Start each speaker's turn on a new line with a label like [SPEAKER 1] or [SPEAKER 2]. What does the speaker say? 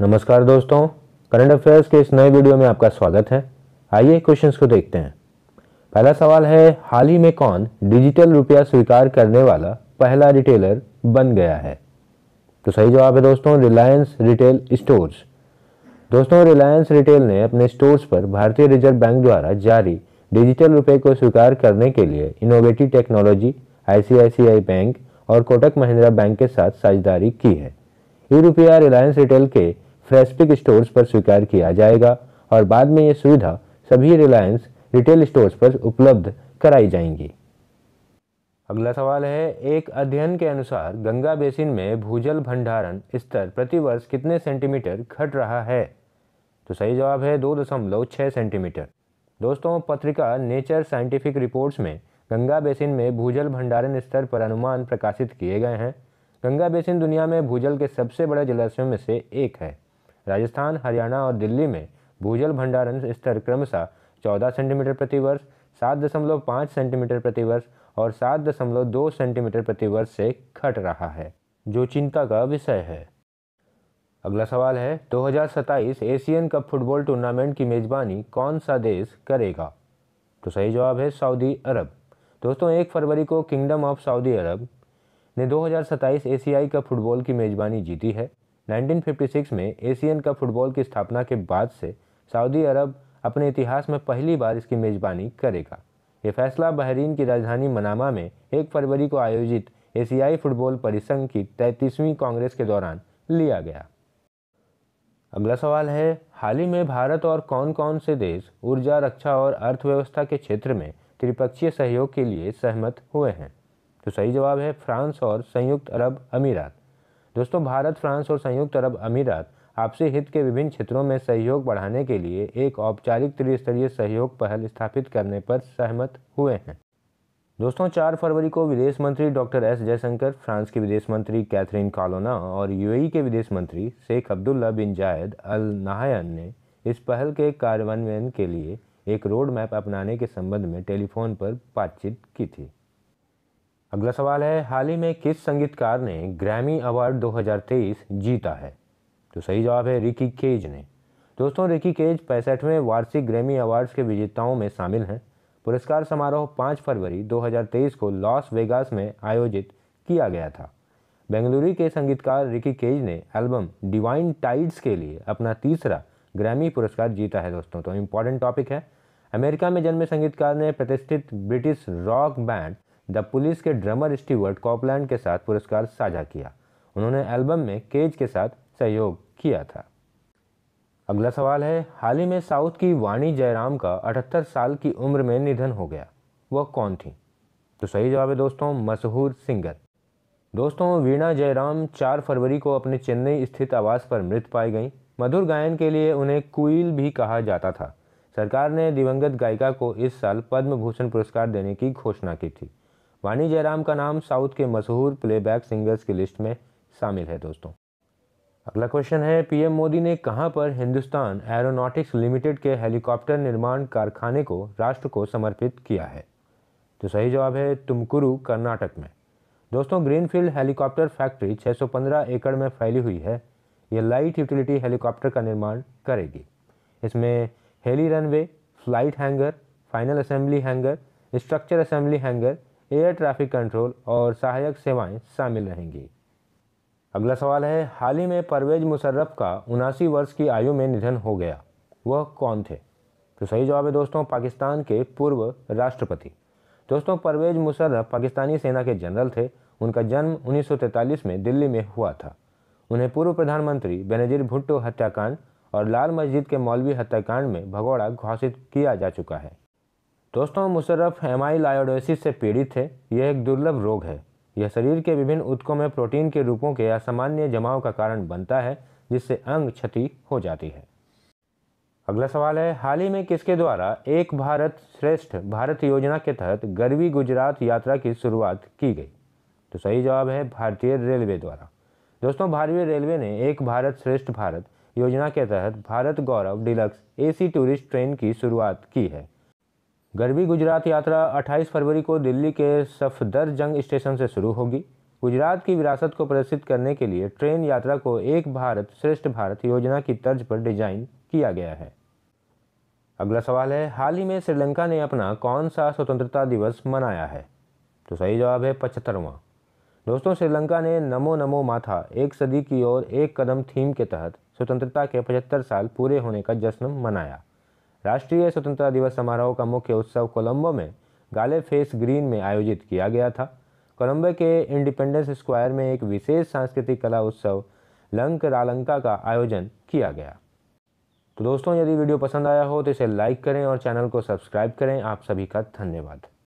[SPEAKER 1] नमस्कार दोस्तों current affairs के इस नए वीडियो में आपका स्वागत है आइए क्वेश्चंस को देखते हैं पहला सवाल है हाल ही में कौन डिजिटल रुपया स्वीकार करने वाला पहला रिटेलर बन गया है तो सही जवाब है दोस्तों रिलायंस रिटेल स्टोर्स दोस्तों रिलायंस रिटेल ने अपने स्टोर्स पर भारतीय रिजर्व बैंक द्वारा जारी डिजिटल रुपये को स्वीकार करने के लिए इनोवेटिव टेक्नोलॉजी आईसीआईसीआई बैंक और कोटक महिंद्रा बैंक के साथ साझेदारी की है ई रुपया रिलायंस रिटेल के फ्रेस्पिक स्टोर्स पर स्वीकार किया जाएगा और बाद में ये सुविधा सभी रिलायंस रिटेल स्टोर्स पर उपलब्ध कराई जाएंगी अगला सवाल है एक अध्ययन के अनुसार गंगा बेसिन में भूजल भंडारण स्तर प्रतिवर्ष कितने सेंटीमीटर घट रहा है तो सही जवाब है दो दशमलव छः सेंटीमीटर दोस्तों पत्रिका नेचर साइंटिफिक रिपोर्ट्स में गंगा बेसिन में भूजल भंडारण स्तर पर अनुमान प्रकाशित किए गए हैं गंगा बेसिन दुनिया में भूजल के सबसे बड़े जलाशयों में से एक है राजस्थान हरियाणा और दिल्ली में भूजल भंडारण स्तर क्रमशः चौदह सेंटीमीटर प्रतिवर्ष सात दशमलव पाँच सेंटीमीटर प्रतिवर्ष और सात दशमलव दो सेंटीमीटर प्रतिवर्ष से घट रहा है जो चिंता का विषय है अगला सवाल है दो एशियन कप फुटबॉल टूर्नामेंट की मेज़बानी कौन सा देश करेगा तो सही जवाब है सऊदी अरब दोस्तों एक फरवरी को किंगडम ऑफ सऊदी अरब ने दो एशियाई कप फुटबॉल की मेज़बानी जीती है 1956 में एशियन कप फुटबॉल की स्थापना के बाद से सऊदी अरब अपने इतिहास में पहली बार इसकी मेज़बानी करेगा ये फैसला बहरीन की राजधानी मनामा में एक फरवरी को आयोजित एशियाई फुटबॉल परिसंघ की तैंतीसवीं कांग्रेस के दौरान लिया गया अगला सवाल है हाल ही में भारत और कौन कौन से देश ऊर्जा रक्षा और अर्थव्यवस्था के क्षेत्र में त्रिपक्षीय सहयोग के लिए सहमत हुए हैं तो सही जवाब है फ्रांस और संयुक्त अरब अमीरात दोस्तों भारत फ्रांस और संयुक्त अरब अमीरात आपसी हित के विभिन्न क्षेत्रों में सहयोग बढ़ाने के लिए एक औपचारिक त्रिस्तरीय सहयोग पहल स्थापित करने पर सहमत हुए हैं दोस्तों चार फरवरी को विदेश मंत्री डॉक्टर एस जयशंकर फ्रांस के विदेश मंत्री कैथरीन कॉलोना और यूएई के विदेश मंत्री शेख अब्दुल्ला बिन जायद अल नाहयन ने इस पहल के कार्यान्वयन के लिए एक रोड मैप अपनाने के संबंध में टेलीफोन पर बातचीत की थी अगला सवाल है हाल ही में किस संगीतकार ने ग्रैमी अवार्ड 2023 जीता है तो सही जवाब है रिकी केज ने दोस्तों रिकी केज पैंसठवें वार्षिक ग्रैमी अवार्ड्स के विजेताओं में शामिल हैं पुरस्कार समारोह 5 फरवरी 2023 को लॉस वेगास में आयोजित किया गया था बेंगलुरु के संगीतकार रिकी केज ने एल्बम डिवाइन टाइड्स के लिए अपना तीसरा ग्रैमी पुरस्कार जीता है दोस्तों तो इम्पॉर्टेंट टॉपिक है अमेरिका में जन्मे संगीतकार ने प्रतिष्ठित British rock band the Police के ड्रमर स्टीवर्ट कॉपलैंड के साथ पुरस्कार साझा किया उन्होंने एल्बम में केज के साथ सहयोग किया था अगला सवाल है हाल ही में साउथ की वाणी जयराम का 78 साल की उम्र में निधन हो गया वह कौन थी तो सही जवाब है दोस्तों मशहूर सिंगर दोस्तों वीणा जयराम 4 फरवरी को अपने चेन्नई स्थित आवास पर मृत पाई गईं मधुर गायन के लिए उन्हें कुइल भी कहा जाता था सरकार ने दिवंगत गायिका को इस साल पद्म भूषण पुरस्कार देने की घोषणा की थी वाणी जयराम का नाम साउथ के मशहूर प्लेबैक सिंगर्स की लिस्ट में शामिल है दोस्तों अगला क्वेश्चन है पीएम मोदी ने कहां पर हिंदुस्तान एरोनॉटिक्स लिमिटेड के हेलीकॉप्टर निर्माण कारखाने को राष्ट्र को समर्पित किया है तो सही जवाब है तुमकुरु कर्नाटक में दोस्तों ग्रीनफील्ड हेलीकॉप्टर फैक्ट्री 615 एकड़ में फैली हुई है यह लाइट यूटिलिटी हेलीकॉप्टर का निर्माण करेगी इसमें heli runway flight hangar final assembly hangar structure assembly hangar air traffic control और सहायक सेवाएं शामिल रहेंगी अगला सवाल है हाल ही में परवेज मुशर्रफ का उनासी वर्ष की आयु में निधन हो गया वह कौन थे तो सही जवाब है दोस्तों पाकिस्तान के पूर्व राष्ट्रपति दोस्तों परवेज मुशर्रफ पाकिस्तानी सेना के जनरल थे उनका जन्म उन्नीस में दिल्ली में हुआ था उन्हें पूर्व प्रधानमंत्री बेनजीर भुट्टो हत्याकांड और लाल मस्जिद के मौलवी हत्याकांड में भगौड़ा घोषित किया जा चुका है दोस्तों मुशर्रफ हेमाइलायोडोसिस से पीड़ित थे यह एक दुर्लभ रोग है यह शरीर के विभिन्न उत्कों में प्रोटीन के रूपों के असामान्य जमाव का कारण बनता है जिससे अंग क्षति हो जाती है अगला सवाल है हाल ही में किसके द्वारा एक भारत श्रेष्ठ भारत योजना के तहत गर्वी गुजरात यात्रा की शुरुआत की गई तो सही जवाब है भारतीय रेलवे द्वारा दोस्तों भारतीय रेलवे ने एक भारत श्रेष्ठ भारत योजना के तहत Bharat Gaurav deluxe AC tourist train की शुरुआत की है गरबी गुजरात यात्रा 28 फरवरी को दिल्ली के सफदरजंग स्टेशन से शुरू होगी गुजरात की विरासत को प्रदर्शित करने के लिए ट्रेन यात्रा को एक भारत श्रेष्ठ भारत योजना की तर्ज पर डिजाइन किया गया है अगला सवाल है हाल ही में श्रीलंका ने अपना कौन सा स्वतंत्रता दिवस मनाया है तो सही जवाब है पचहत्तरवां दोस्तों श्रीलंका ने नमो नमो माथा एक सदी की ओर एक कदम थीम के तहत स्वतंत्रता के पचहत्तर साल पूरे होने का जश्न मनाया राष्ट्रीय स्वतंत्रता दिवस समारोह का मुख्य उत्सव कोलंबो में गाले फेस ग्रीन में आयोजित किया गया था कोलंबो के इंडिपेंडेंस स्क्वायर में एक विशेष सांस्कृतिक कला उत्सव लंक रालंका का आयोजन किया गया तो दोस्तों यदि वीडियो पसंद आया हो तो इसे लाइक करें और चैनल को सब्सक्राइब करें आप सभी का धन्यवाद